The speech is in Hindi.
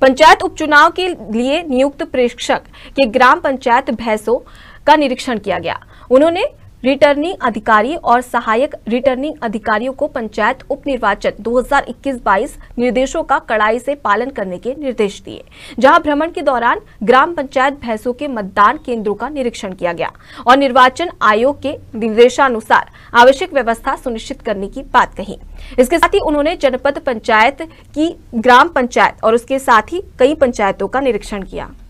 पंचायत उपचुनाव के लिए नियुक्त प्रेक्षक के ग्राम पंचायत भैंसो का निरीक्षण किया गया उन्होंने रिटर्निंग अधिकारी और सहायक रिटर्निंग अधिकारियों को पंचायत उपनिर्वाचन 2021-22 निर्देशों का कड़ाई से पालन करने के निर्देश दिए जहां भ्रमण के दौरान ग्राम पंचायत भैंसों के मतदान केंद्रों का निरीक्षण किया गया और निर्वाचन आयोग के निर्देशानुसार आवश्यक व्यवस्था सुनिश्चित करने की बात कही इसके साथ ही उन्होंने जनपद पंचायत की ग्राम पंचायत और उसके साथ ही कई पंचायतों का निरीक्षण किया